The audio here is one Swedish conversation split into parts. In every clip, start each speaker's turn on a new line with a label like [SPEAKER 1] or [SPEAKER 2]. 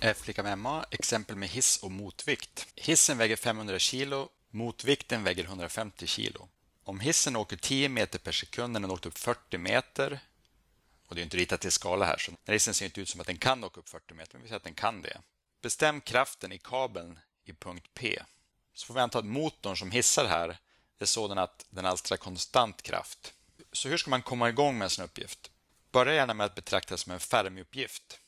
[SPEAKER 1] Eh, F lika med MA, exempel med hiss och motvikt. Hissen väger 500 kg, motvikten väger 150 kg. Om hissen åker 10 meter per sekund när den åkt upp 40 meter, och det är inte ritat till skala här, så hissen ser inte ut som att den kan åka upp 40 meter, men vi säger att den kan det. Bestäm kraften i kabeln i punkt P. Så får vi anta att motorn som hissar här är sådan att den alstrar konstant kraft. Så hur ska man komma igång med en sån uppgift? Börja gärna med att betrakta det som en Fermiuppgift.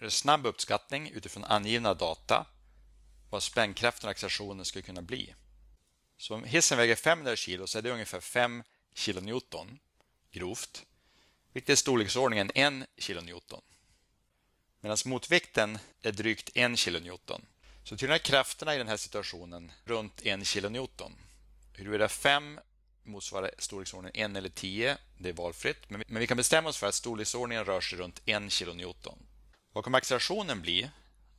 [SPEAKER 1] För en snabb uppskattning utifrån angivna data vad spännkraften och accelerationen skulle kunna bli. Så om hissen väger 500 kilo så är det ungefär 5 kilonewton grovt, vilket är storleksordningen 1 kilonewton. Medan motvikten är drygt 1 kilonewton. Så tydligen är krafterna i den här situationen runt 1 kilonewton. Huruvida 5 motsvarar storleksordningen 1 eller 10, det är valfritt. Men vi kan bestämma oss för att storleksordningen rör sig runt 1 kilonewton. Vad kommer accelerationen bli?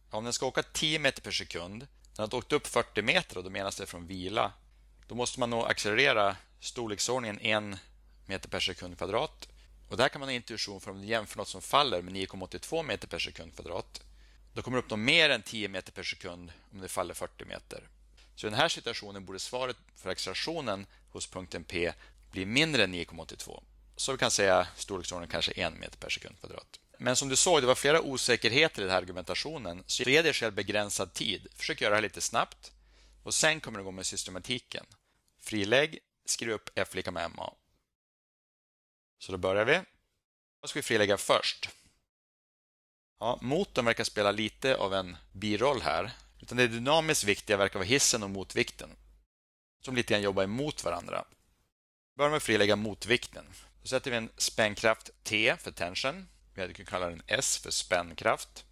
[SPEAKER 1] Om den ska åka 10 meter per sekund, den har åkt upp 40 meter och då menas det från vila, då måste man nog accelerera storleksordningen 1 meter per sekund kvadrat. Och där kan man ha intuition för om du jämför något som faller med 9,82 meter per sekund kvadrat. Då kommer du uppnå mer än 10 meter per sekund om det faller 40 meter. Så i den här situationen borde svaret för accelerationen hos punkten P bli mindre än 9,82. Så vi kan säga storleksordningen kanske 1 meter per sekund kvadrat. Men som du såg, det var flera osäkerheter i den här argumentationen. Så ge dig själv begränsad tid. Försök göra det här lite snabbt. Och sen kommer du gå med systematiken. Frilägg, skriv upp F lika med MA. Så då börjar vi. Vad ska vi frilägga först? Ja, motorn verkar spela lite av en biroll här. Utan det dynamiskt viktiga verkar vara hissen och motvikten. Som lite grann jobbar emot varandra. Börjar med att frilägga motvikten. Då sätter vi en spännkraft T för tension du kan kalla den S för spännkraft.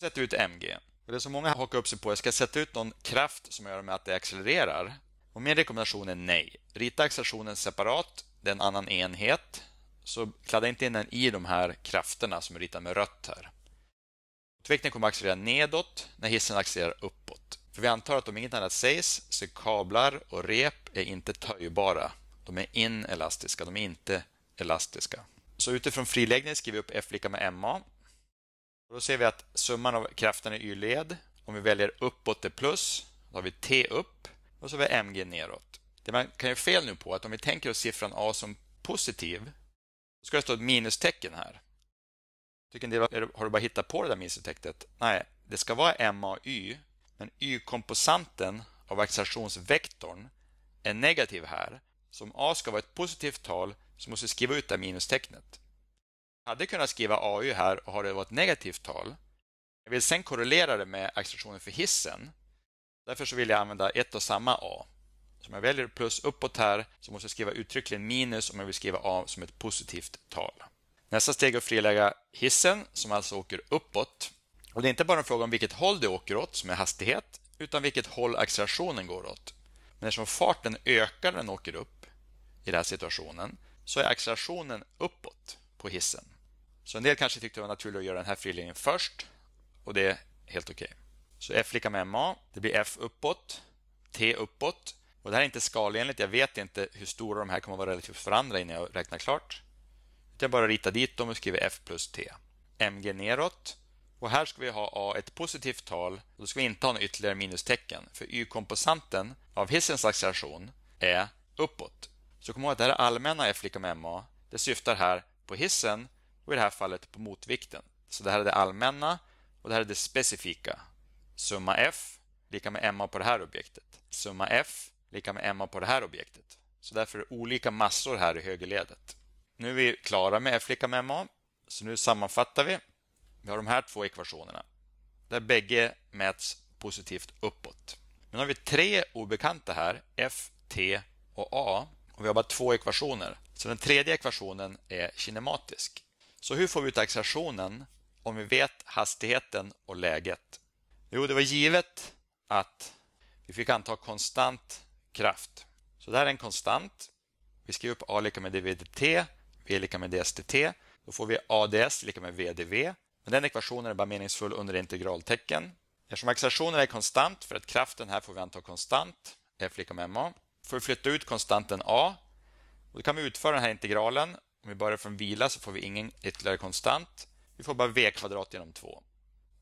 [SPEAKER 1] Sätt ut MG. det som många hakar upp sig på är, ska jag sätta ut någon kraft som gör med att det accelererar? Och min rekommendation är nej. Rita accelerationen separat, det är en annan enhet. Så kladda inte in den i de här krafterna som är ritade med rött här. Utveckling kommer att accelerera nedåt när hissen accelererar uppåt. För vi antar att om inget annat sägs så är kablar och rep är inte töjbara. De är inelastiska, de är inte elastiska. Så utifrån friläggning skriver vi upp F lika med MA. Och då ser vi att summan av krafterna i Y-led, om vi väljer uppåt är plus, då har vi T upp och så har vi MG neråt. Det man kan göra fel nu på är att om vi tänker oss siffran A som positiv, då ska det stå ett minustecken här. Tycker en del, har du bara hittat på det där minustecknet? Nej, det ska vara ma y, men Y-komposanten av accelerationsvektorn är negativ här. Så om A ska vara ett positivt tal så måste du skriva ut det här minustecknet. Jag hade kunnat skriva AU här och har det varit ett negativt tal. Jag vill sen korrelera det med accelerationen för hissen. Därför så vill jag använda ett och samma A. Så om jag väljer plus uppåt här så måste jag skriva uttryckligen minus om jag vill skriva A som ett positivt tal. Nästa steg är att frilägga hissen som alltså åker uppåt. Och Det är inte bara en fråga om vilket håll det åker åt som är hastighet utan vilket håll accelerationen går åt. Men eftersom farten ökar när den åker upp i den här situationen så är accelerationen uppåt på hissen. Så en del kanske tyckte det var naturligt att göra den här frilinjen först och det är helt okej. Okay. Så F lika med MA, det blir F uppåt, T uppåt. Och det här är inte skalenligt, jag vet inte hur stora de här kommer att vara relativt för varandra innan jag räknar klart. Jag bara ritar dit dem och skriver F plus T. MG neråt. Och här ska vi ha A ett positivt tal. Då ska vi inte ha några ytterligare minustecken. För Y-komposanten av hissens acceleration är uppåt. Så kom ihåg att det här allmänna F lika MA, det syftar här på hissen och i det här fallet på motvikten. Så det här är det allmänna och det här är det specifika. Summa F lika med MA på det här objektet. Summa F lika med MA på det här objektet. Så därför är det olika massor här i högerledet. Nu är vi klara med F lika med MA, så nu sammanfattar vi. Vi har de här två ekvationerna där bägge mäts positivt uppåt. Men har vi tre obekanta här, F, T och A och vi har bara två ekvationer. Så den tredje ekvationen är kinematisk. Så hur får vi ut accelerationen om vi vet hastigheten och läget? Jo, det var givet att vi fick anta konstant kraft. Så det här är en konstant. Vi skriver upp A lika med dvdt, V lika med dstt. Då får vi ADS lika med VDV. Men den ekvationen är bara meningsfull under integraltecken. Eftersom accelerationen är konstant, för att kraften här får vi anta konstant, F lika med MA, får vi flytta ut konstanten a. Och då kan vi utföra den här integralen. Om vi börjar från vila så får vi ingen ytterligare konstant. Vi får bara v kvadrat genom 2.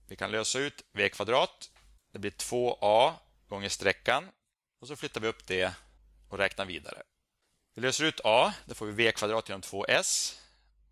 [SPEAKER 1] Vi kan lösa ut v kvadrat. Det blir 2a gånger sträckan. Och så flyttar vi upp det och räknar vidare. Vi löser ut a. Då får vi v kvadrat genom 2s.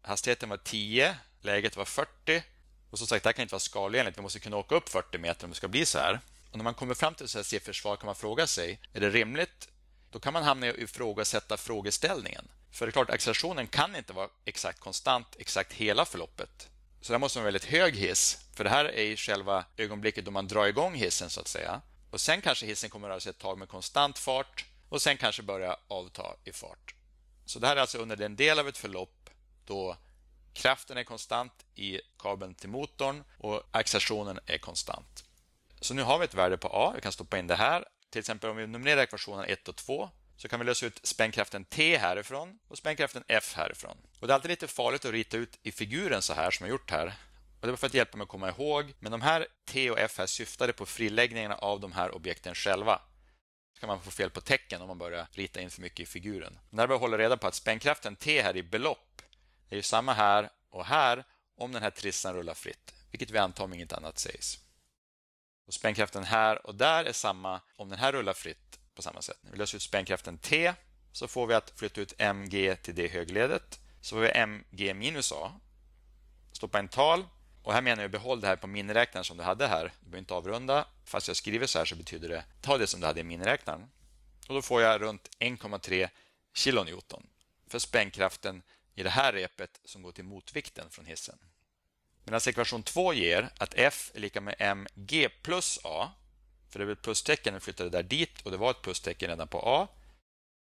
[SPEAKER 1] Hastigheten var 10, läget var 40. Och som sagt, det här kan inte vara skalenligt. Vi måste kunna åka upp 40 meter om det ska bli så här. Och när man kommer fram till så här siffersvar kan man fråga sig, är det rimligt då kan man hamna i att ifrågasätta frågeställningen. För det är klart, accelerationen kan inte vara exakt konstant exakt hela förloppet. Så där måste man ha väldigt hög hiss, för det här är själva ögonblicket då man drar igång hissen så att säga. Och sen kanske hissen kommer att röra sig ett tag med konstant fart och sen kanske börja avta i fart. Så det här är alltså under den del av ett förlopp då kraften är konstant i kabeln till motorn och accelerationen är konstant. Så nu har vi ett värde på A, vi kan stoppa in det här. Till exempel om vi numrerar ekvationen 1 och 2 så kan vi lösa ut spännkraften T härifrån och spännkraften F härifrån. Och Det är alltid lite farligt att rita ut i figuren så här som jag gjort här. Och det var för att hjälpa mig att komma ihåg. Men de här T och F här syftade på friläggningarna av de här objekten själva. Så kan man få fel på tecken om man börjar rita in för mycket i figuren. När vi håller reda på att spännkraften T här i belopp är ju samma här och här om den här trissan rullar fritt, vilket vi antar om inget annat sägs. Och spänkraften här och där är samma om den här rullar fritt på samma sätt. När vi löser ut spänkraften T så får vi att flytta ut MG till det högledet. Så får vi MG minus A. Stoppa en tal. Och här menar jag behåll det här på miniräknaren som du hade här. Du behöver inte avrunda. Fast jag skriver så här så betyder det ta det som du hade i miniräknaren. Och då får jag runt 1,3 kilonewton för spänkraften i det här repet som går till motvikten från hissen. Medan ekvation 2 ger att f är lika med mg plus a. För det blev ett plustecken när vi flyttade där dit och det var ett plustecken redan på a.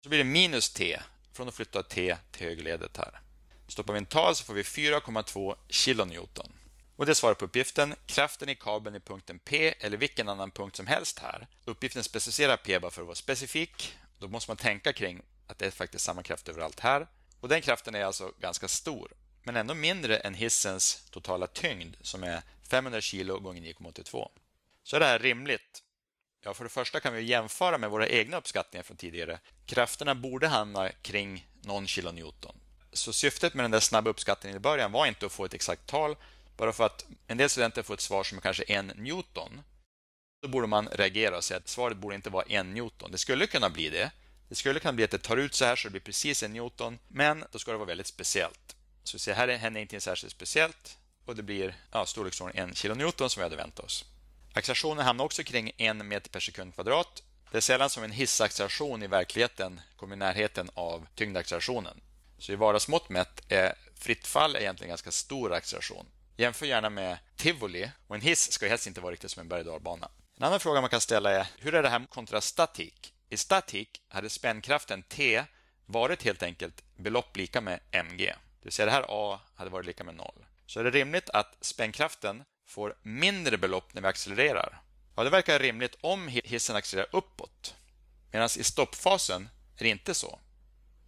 [SPEAKER 1] Så blir det minus t från att flytta t till högerledet här. Stoppar vi en tal så får vi 4,2 kilonewton. Och det svarar på uppgiften. Kraften i kabeln i punkten P eller vilken annan punkt som helst här. Uppgiften specificerar P bara för att vara specifik. Då måste man tänka kring att det är faktiskt samma kraft överallt här. Och den kraften är alltså ganska stor men ändå mindre än hissens totala tyngd som är 500 kg gånger 9,82. Så är det här rimligt. Ja, för det första kan vi jämföra med våra egna uppskattningar från tidigare. Krafterna borde hamna kring någon kilonewton. Så syftet med den där snabba uppskattningen i början var inte att få ett exakt tal, bara för att en del studenter får ett svar som är kanske en newton. Då borde man reagera och säga att svaret borde inte vara en newton. Det skulle kunna bli det. Det skulle kunna bli att det tar ut så här så det blir precis en newton, men då ska det vara väldigt speciellt. Så vi ser här händer ingenting särskilt speciellt och det blir ja, storleksordningen 1 kilonewton som vi hade väntat oss. Accelerationen hamnar också kring 1 meter per sekund kvadrat. Det är sällan som en hissacceleration i verkligheten kommer i närheten av tyngdaccelerationen. Så i vardagsmått mätt är fritt fall är egentligen ganska stor acceleration. Jämför gärna med tivoli och en hiss ska helst inte vara riktigt som en berg dalbana. En annan fråga man kan ställa är hur är det här kontra statik? I statik hade spännkraften T varit helt enkelt belopp lika med mg. Det vill säga det här A hade varit lika med 0. Så är det rimligt att spännkraften får mindre belopp när vi accelererar. Ja, det verkar rimligt om hissen accelererar uppåt. Medan i stoppfasen är det inte så.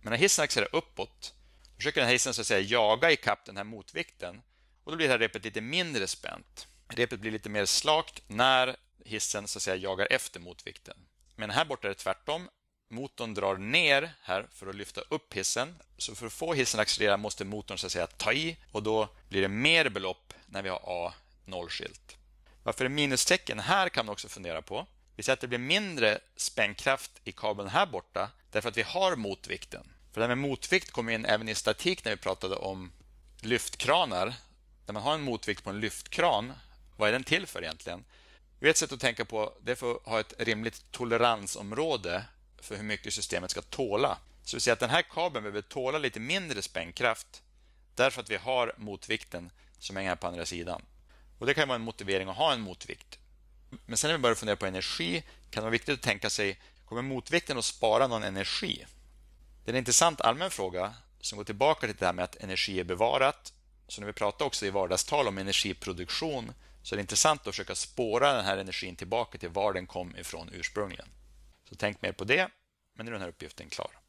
[SPEAKER 1] Men när hissen accelererar uppåt då försöker den här hissen så att säga jaga ikapp den här motvikten och då blir det här repet lite mindre spänt. Repet blir lite mer slakt när hissen så att säga jagar efter motvikten. Men här borta är det tvärtom motorn drar ner här för att lyfta upp hissen. Så för att få hissen att accelerera måste motorn så att säga ta i och då blir det mer belopp när vi har A nollskilt. Varför det är minustecken här kan man också fundera på. Vi ser att det blir mindre spännkraft i kabeln här borta därför att vi har motvikten. För det här med motvikt kom in även i statik när vi pratade om lyftkranar. När man har en motvikt på en lyftkran, vad är den till för egentligen? Ett sätt att tänka på det är för att ha ett rimligt toleransområde för hur mycket systemet ska tåla. Så vi ser att den här kabeln behöver tåla lite mindre spännkraft därför att vi har motvikten som hänger på andra sidan. Och Det kan vara en motivering att ha en motvikt. Men sen när vi börjar fundera på energi kan det vara viktigt att tänka sig kommer motvikten att spara någon energi? Det är en intressant allmän fråga som går tillbaka till det här med att energi är bevarat. Så när vi pratar också i vardagstal om energiproduktion så är det intressant att försöka spåra den här energin tillbaka till var den kom ifrån ursprungligen. Så tänk mer på det, men nu är den här uppgiften klar.